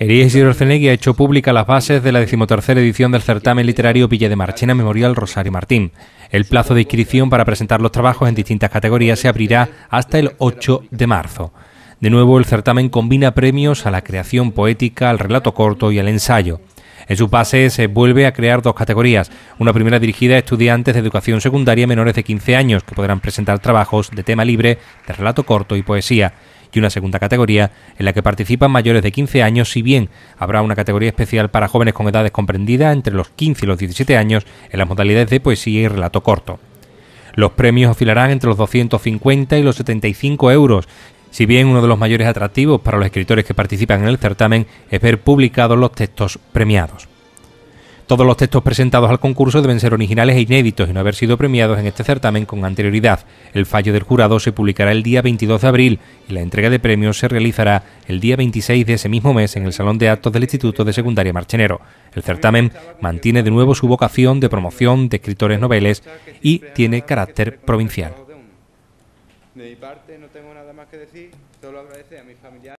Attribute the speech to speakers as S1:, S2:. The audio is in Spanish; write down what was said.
S1: Elías Isidro ha hecho pública las bases de la decimotercera edición del certamen literario Villa de Marchena Memorial Rosario Martín. El plazo de inscripción para presentar los trabajos en distintas categorías se abrirá hasta el 8 de marzo. De nuevo, el certamen combina premios a la creación poética, al relato corto y al ensayo. En su pase se vuelve a crear dos categorías, una primera dirigida a estudiantes de educación secundaria menores de 15 años que podrán presentar trabajos de tema libre, de relato corto y poesía y una segunda categoría en la que participan mayores de 15 años, si bien habrá una categoría especial para jóvenes con edades comprendidas entre los 15 y los 17 años en las modalidades de poesía y relato corto. Los premios oscilarán entre los 250 y los 75 euros, si bien uno de los mayores atractivos para los escritores que participan en el certamen es ver publicados los textos premiados. Todos los textos presentados al concurso deben ser originales e inéditos y no haber sido premiados en este certamen con anterioridad. El fallo del jurado se publicará el día 22 de abril y la entrega de premios se realizará el día 26 de ese mismo mes en el Salón de Actos del Instituto de Secundaria Marchenero. El certamen mantiene de nuevo su vocación de promoción de escritores noveles y tiene carácter provincial. no tengo nada más que a